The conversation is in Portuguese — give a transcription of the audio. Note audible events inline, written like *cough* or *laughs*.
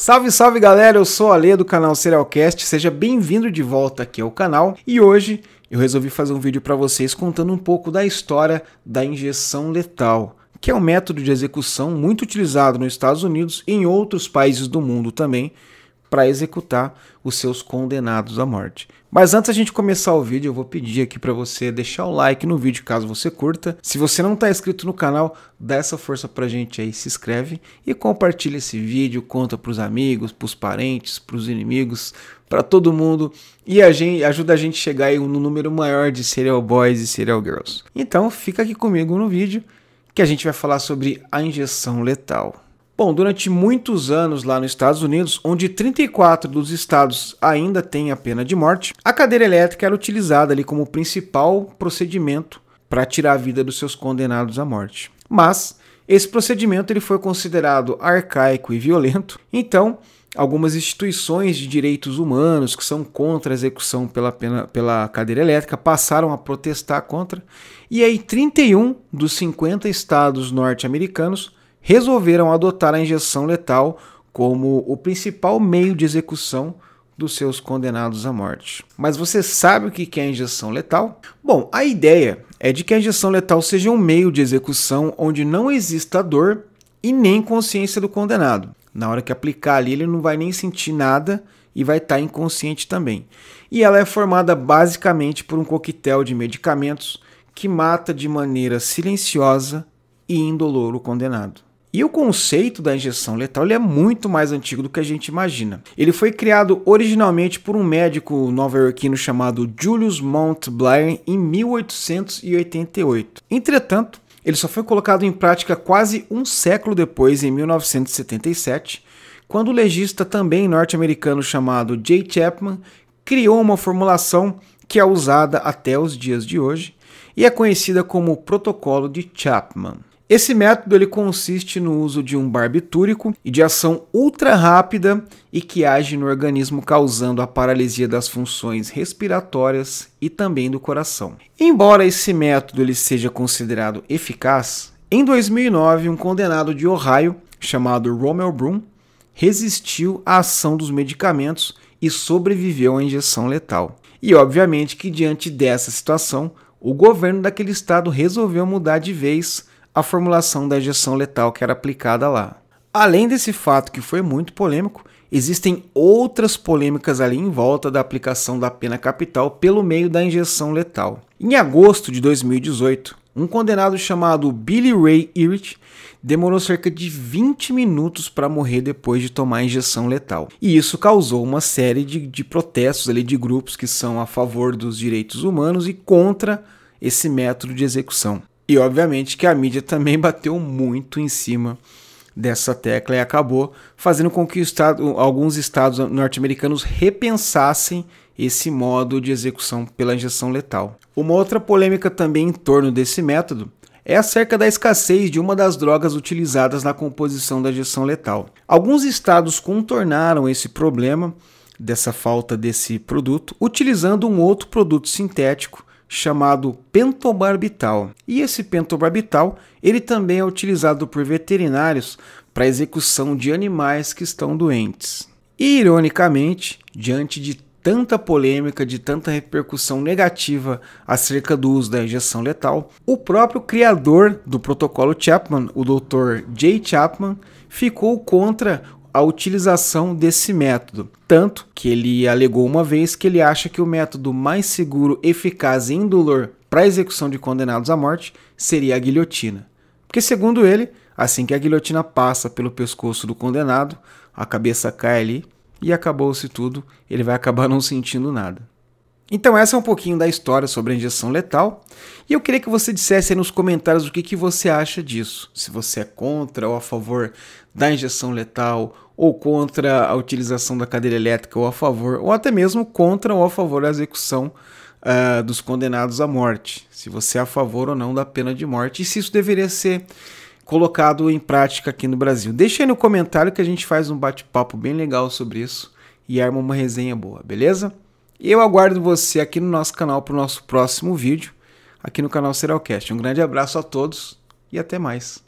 Salve, salve galera, eu sou a Lê do canal Serialcast, seja bem-vindo de volta aqui ao canal e hoje eu resolvi fazer um vídeo para vocês contando um pouco da história da injeção letal, que é um método de execução muito utilizado nos Estados Unidos e em outros países do mundo também, para executar os seus condenados à morte. Mas antes a gente começar o vídeo, eu vou pedir aqui para você deixar o like no vídeo caso você curta. Se você não está inscrito no canal, dá essa força para a gente aí, se inscreve e compartilha esse vídeo, conta para os amigos, para os parentes, para os inimigos, para todo mundo e a gente, ajuda a gente a chegar aí no número maior de serial boys e serial girls. Então fica aqui comigo no vídeo que a gente vai falar sobre a injeção letal. Bom, durante muitos anos lá nos Estados Unidos, onde 34 dos estados ainda têm a pena de morte, a cadeira elétrica era utilizada ali como principal procedimento para tirar a vida dos seus condenados à morte. Mas esse procedimento ele foi considerado arcaico e violento, então algumas instituições de direitos humanos que são contra a execução pela, pena, pela cadeira elétrica passaram a protestar contra, e aí 31 dos 50 estados norte-americanos resolveram adotar a injeção letal como o principal meio de execução dos seus condenados à morte. Mas você sabe o que é a injeção letal? Bom, a ideia é de que a injeção letal seja um meio de execução onde não exista dor e nem consciência do condenado. Na hora que aplicar ali, ele não vai nem sentir nada e vai estar tá inconsciente também. E ela é formada basicamente por um coquetel de medicamentos que mata de maneira silenciosa e indolor o condenado. E o conceito da injeção letal é muito mais antigo do que a gente imagina. Ele foi criado originalmente por um médico nova-iorquino chamado Julius Mount Blair em 1888. Entretanto, ele só foi colocado em prática quase um século depois, em 1977, quando o legista também norte-americano chamado Jay Chapman criou uma formulação que é usada até os dias de hoje e é conhecida como Protocolo de Chapman. Esse método ele consiste no uso de um barbitúrico e de ação ultra rápida e que age no organismo causando a paralisia das funções respiratórias e também do coração. Embora esse método ele seja considerado eficaz, em 2009 um condenado de Ohio chamado Romel Brum resistiu à ação dos medicamentos e sobreviveu à injeção letal. E obviamente que diante dessa situação, o governo daquele estado resolveu mudar de vez a formulação da injeção letal que era aplicada lá. Além desse fato que foi muito polêmico, existem outras polêmicas ali em volta da aplicação da pena capital pelo meio da injeção letal. Em agosto de 2018, um condenado chamado Billy Ray Irich demorou cerca de 20 minutos para morrer depois de tomar a injeção letal. E isso causou uma série de, de protestos ali de grupos que são a favor dos direitos humanos e contra esse método de execução. E obviamente que a mídia também *laughs* bateu muito em cima dessa tecla e acabou fazendo com que estado, alguns estados norte-americanos repensassem esse modo de execução pela injeção letal. Uma outra polêmica também em torno desse método é acerca da escassez de uma das drogas utilizadas na composição da injeção letal. Alguns estados contornaram esse problema dessa falta desse produto utilizando um outro produto sintético chamado pentobarbital. E esse pentobarbital, ele também é utilizado por veterinários para execução de animais que estão doentes. E, ironicamente, diante de tanta polêmica, de tanta repercussão negativa acerca do uso da injeção letal, o próprio criador do protocolo Chapman, o Dr. Jay Chapman, ficou contra a utilização desse método. Tanto que ele alegou uma vez que ele acha que o método mais seguro, eficaz e indolor para a execução de condenados à morte seria a guilhotina. Porque, segundo ele, assim que a guilhotina passa pelo pescoço do condenado, a cabeça cai ali e acabou-se tudo, ele vai acabar *laughs* não sentindo nada. Então essa é um pouquinho da história sobre a injeção letal e eu queria que você dissesse aí nos comentários o que, que você acha disso. Se você é contra ou a favor da injeção letal ou contra a utilização da cadeira elétrica ou a favor ou até mesmo contra ou a favor da execução uh, dos condenados à morte. Se você é a favor ou não da pena de morte e se isso deveria ser colocado em prática aqui no Brasil. Deixa aí no comentário que a gente faz um bate-papo bem legal sobre isso e arma uma resenha boa, beleza? E eu aguardo você aqui no nosso canal para o nosso próximo vídeo, aqui no canal Seralcast. Um grande abraço a todos e até mais.